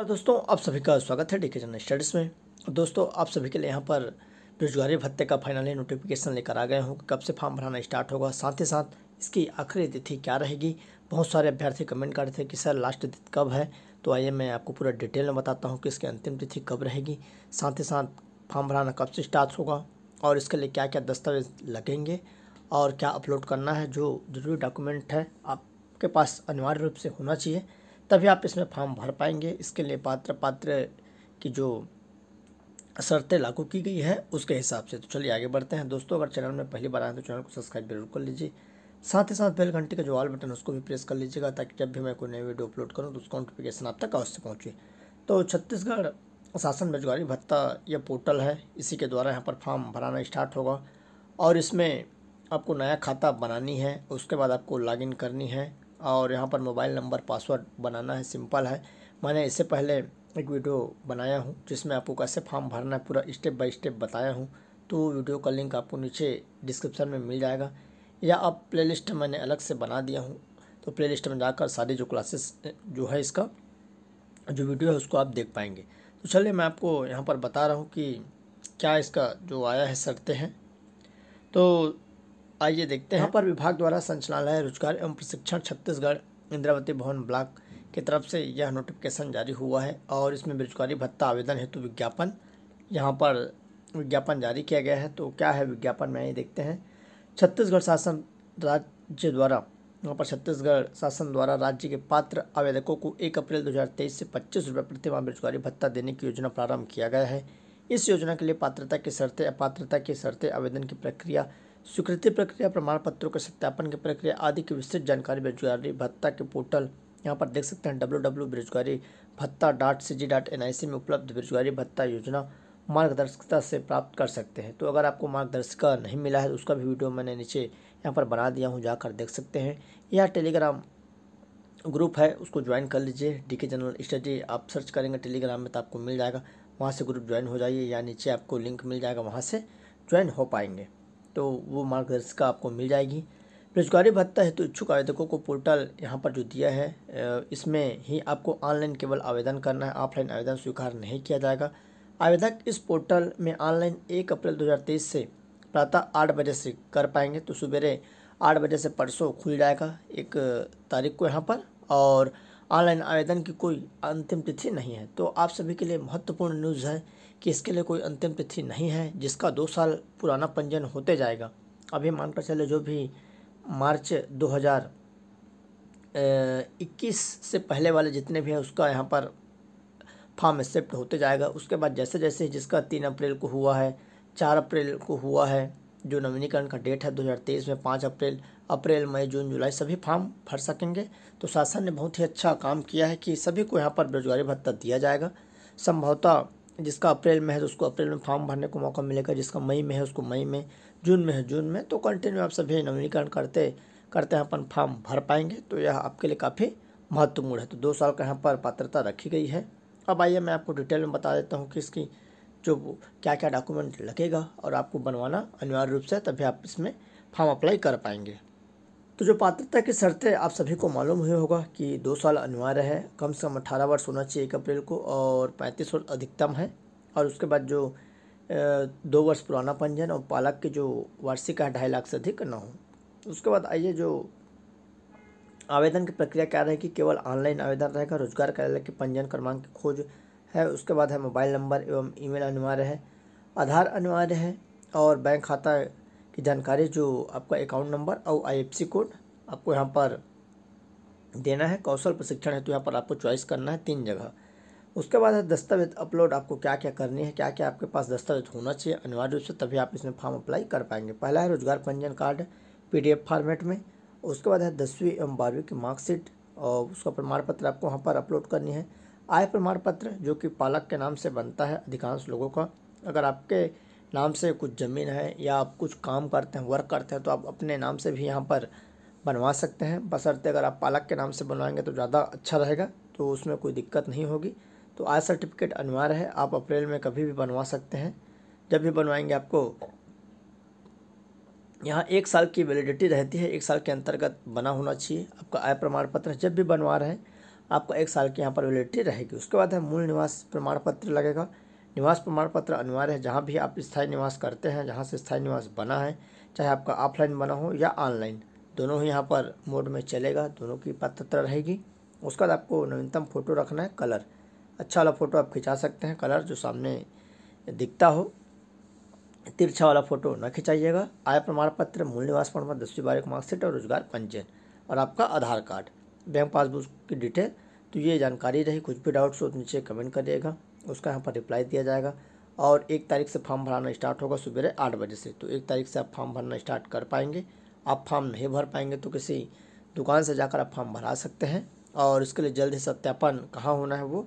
और दोस्तों आप सभी का स्वागत है डी के स्टडीज़ में और दोस्तों आप सभी के लिए यहाँ पर बेरोजगारी भत्ते का फाइनली नोटिफिकेशन लेकर आ गए हूँ कि कब से फॉर्म भराना स्टार्ट होगा साथ ही साथ इसकी आखिरी तिथि क्या रहेगी बहुत सारे अभ्यर्थी कमेंट कर रहे थे कि सर लास्ट तिथि कब है तो आइए मैं आपको पूरा डिटेल में बताता हूँ कि इसकी अंतिम तिथि कब रहेगी साथ ही साथ फॉर्म भराना कब से स्टार्ट होगा और इसके लिए क्या क्या दस्तावेज लगेंगे और क्या अपलोड करना है जो ज़रूरी डॉक्यूमेंट है आपके पास अनिवार्य रूप से होना चाहिए तभी आप इसमें फॉर्म भर पाएंगे इसके लिए पात्र पात्र की जो शर्तें लागू की गई है उसके हिसाब से तो चलिए आगे बढ़ते हैं दोस्तों अगर चैनल में पहली बार आए तो चैनल को सब्सक्राइब जरूर कर लीजिए साथ ही साथ बेल घंटी का जो ऑल बटन उसको भी प्रेस कर लीजिएगा ताकि जब भी मैं कोई नई वीडियो अपलोड करूँ तो उसका नोटिफिकेशन आप तक अवश्य पहुँचे तो छत्तीसगढ़ शासन बेरोजगारी भत्ता यह पोर्टल है इसी के द्वारा यहाँ पर फॉर्म भराना स्टार्ट होगा और इसमें आपको नया खाता बनानी है उसके बाद आपको लॉगिन करनी है और यहाँ पर मोबाइल नंबर पासवर्ड बनाना है सिंपल है मैंने इससे पहले एक वीडियो बनाया हूँ जिसमें आपको कैसे फॉर्म भरना है पूरा स्टेप बाय स्टेप बताया हूँ तो वीडियो का लिंक आपको नीचे डिस्क्रिप्शन में मिल जाएगा या आप प्ले मैंने अलग से बना दिया हूँ तो प्ले में जाकर सारी जो क्लासेस जो है इसका जो वीडियो है उसको आप देख पाएंगे तो चलिए मैं आपको यहाँ पर बता रहा हूँ कि क्या इसका जो आया है शर्तें हैं तो आइए देखते हैं यहाँ पर विभाग द्वारा संचालनालय रोजगार एवं प्रशिक्षण छत्तीसगढ़ इंद्रावती भवन ब्लॉक की तरफ से यह नोटिफिकेशन जारी हुआ है और इसमें बेरोजगारी भत्ता आवेदन हेतु विज्ञापन यहाँ पर विज्ञापन जारी किया गया है तो क्या है विज्ञापन में ये देखते हैं छत्तीसगढ़ शासन राज्य द्वारा यहाँ पर छत्तीसगढ़ शासन द्वारा राज्य के पात्र आवेदकों को एक अप्रैल 2023 से पच्चीस रुपये प्रतिमा बेरोजगारी भत्ता देने की योजना प्रारंभ किया गया है इस योजना के लिए पात्रता की शर्तें अपात्रता की शर्तें आवेदन की प्रक्रिया स्वीकृति प्रक्रिया प्रमाण पत्रों के सत्यापन की प्रक्रिया आदि की विस्तृत जानकारी बेरोजगारी भत्ता के पोर्टल यहाँ पर देख सकते हैं डब्ल्यू डब्ल्यू बेरोजगारी भत्ता dot C G dot N I C में उपलब्ध बेरोजगारी भत्ता योजना मार्गदर्शकता से प्राप्त कर सकते हैं तो अगर आपको मार्गदर्शिका नहीं मिला है तो उसका भी वीडियो मैंने नीचे यहाँ पर बना दिया हूँ जाकर देख सकते हैं यह टेलीग्राम ग्रुप है उसको ज्वाइन कर लीजिए डी के जनरल स्टडी आप सर्च करेंगे टेलीग्राम में तो आपको मिल जाएगा वहाँ से ग्रुप ज्वाइन हो जाइए या नीचे आपको लिंक मिल जाएगा वहाँ से ज्वाइन हो पाएंगे तो वो मार्गदर्शिका आपको मिल जाएगी बेरोजगारी भत्ता हेतु इच्छुक आवेदकों को पोर्टल यहाँ पर जो दिया है इसमें ही आपको ऑनलाइन केवल आवेदन करना है ऑफलाइन आवेदन स्वीकार नहीं किया जाएगा आवेदक इस पोर्टल में ऑनलाइन एक अप्रैल 2023 से प्रातः आठ बजे से कर पाएंगे तो सवेरे आठ बजे से परसों खुल जाएगा एक तारीख को यहाँ पर और ऑनलाइन आवेदन की कोई अंतिम तिथि नहीं है तो आप सभी के लिए महत्वपूर्ण न्यूज़ है कि इसके लिए कोई अंतिम तिथि नहीं है जिसका दो साल पुराना पंजीयन होते जाएगा अभी मानकर चले जो भी मार्च 2021 से पहले वाले जितने भी हैं उसका यहाँ पर फॉर्म एक्सेप्ट होते जाएगा उसके बाद जैसे जैसे जिसका तीन अप्रैल को हुआ है चार अप्रैल को हुआ है जो नवीनीकरण का डेट है 2023 में पाँच अप्रैल अप्रैल मई जून जुलाई सभी फार्म भर सकेंगे तो शासन ने बहुत ही अच्छा काम किया है कि सभी को यहाँ पर बेरोजगारी भत्ता दिया जाएगा संभवतः जिसका अप्रैल में है तो उसको अप्रैल में फॉर्म भरने को मौका मिलेगा जिसका मई में है उसको मई में जून में है जून में तो कंटिन्यू आप सभी नवीनीकरण करते करते हैं अपन फॉर्म भर पाएंगे तो यह आपके लिए काफ़ी महत्वपूर्ण है तो दो साल का यहाँ पर पात्रता रखी गई है अब आइए मैं आपको डिटेल में बता देता हूँ कि इसकी जो क्या क्या डॉक्यूमेंट लगेगा और आपको बनवाना अनिवार्य रूप से तभी आप इसमें फॉर्म अप्लाई कर पाएंगे तो जो पात्रता की शर्तें आप सभी को मालूम हुई होगा कि दो साल अनिवार्य है कम से कम अठारह वर्ष होना चाहिए एक अप्रैल को और पैंतीस वर्ष अधिकतम है और उसके बाद जो दो वर्ष पुराना पंजीयन और पालक की जो वार्षिक है ढाई लाख से अधिक ना हो उसके बाद आइए जो आवेदन की प्रक्रिया क्या रहेगी केवल ऑनलाइन आवेदन रहेगा रोजगार कार्यालय के पंजीयन क्रमांक की खोज है उसके बाद है मोबाइल नंबर एवं ईमेल अनिवार्य है आधार अनिवार्य है और बैंक खाता की जानकारी जो आपका अकाउंट नंबर और आई कोड आपको यहाँ पर देना है कौशल प्रशिक्षण है तो यहाँ पर आपको चॉइस करना है तीन जगह उसके बाद है दस्तावेज अपलोड आपको क्या क्या करनी है क्या क्या आपके पास दस्तावेज होना चाहिए अनिवार्य रूप से तभी आप इसमें फॉर्म अप्लाई कर पाएंगे पहला है रोजगार पंजीयन कार्ड पीडीएफ फॉर्मेट में उसके बाद है दसवीं एवं बारहवीं की मार्कशीट और उसका प्रमाण पत्र आपको वहाँ पर अपलोड करनी है आय प्रमाण पत्र जो कि पालक के नाम से बनता है अधिकांश लोगों का अगर आपके नाम से कुछ ज़मीन है या आप कुछ काम करते हैं वर्क करते हैं तो आप अपने नाम से भी यहाँ पर बनवा सकते हैं बसरते अगर आप पालक के नाम से बनवाएंगे तो ज़्यादा अच्छा रहेगा तो उसमें कोई दिक्कत नहीं होगी तो आय सर्टिफिकेट अनिवार्य है आप अप्रैल में कभी भी बनवा सकते हैं जब भी बनवाएंगे आपको यहाँ एक साल की वैलिडिटी रहती है एक साल के अंतर्गत बना होना चाहिए आपका आय प्रमाण पत्र जब भी बनवा रहे हैं आपका एक साल की यहाँ पर वैलिडिटी रहेगी उसके बाद है मूल निवास प्रमाण पत्र लगेगा निवास प्रमाण पत्र अनिवार्य है जहाँ भी आप स्थायी निवास करते हैं जहाँ से स्थायी निवास बना है चाहे आपका ऑफलाइन बना हो या ऑनलाइन दोनों ही यहाँ पर मोड में चलेगा दोनों की पात्रता रहेगी उसके बाद आपको नवीनतम फ़ोटो रखना है कलर अच्छा वाला फ़ोटो आप खिंचा सकते हैं कलर जो सामने दिखता हो तिरछा वाला फ़ोटो न खिंचाइएगा आय प्रमाण पत्र मूल निवास प्रमाण पत्र दसवीं बारह का मार्कशीट और रोजगार पंजीयन और आपका आधार कार्ड बैंक पासबुक की डिटेल तो ये जानकारी रही कुछ भी डाउट्स हो तो नीचे कमेंट करिएगा उसका यहाँ पर रिप्लाई दिया जाएगा और एक तारीख से फॉर्म भराना स्टार्ट होगा सवेरे आठ बजे से तो एक तारीख से आप फॉर्म भरना स्टार्ट कर पाएंगे आप फॉर्म नहीं भर पाएंगे तो किसी दुकान से जाकर आप फॉर्म भरा सकते हैं और इसके लिए जल्द ही सत्यापन कहाँ होना है वो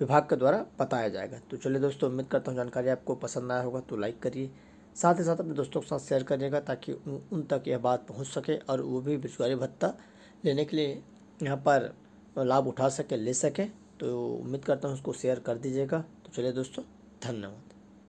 विभाग के द्वारा बताया जाएगा तो चलिए दोस्तों उम्मीद करता हूँ जानकारी आपको पसंद आया होगा तो लाइक करिए साथ ही साथ अपने दोस्तों के साथ शेयर करिएगा ताकि उन, तक यह बात पहुँच सके और वो भी बेरोजगारी भत्ता लेने के लिए यहाँ पर लाभ उठा सके ले सकें तो उम्मीद करता हूँ उसको शेयर कर दीजिएगा तो चलिए दोस्तों धन्यवाद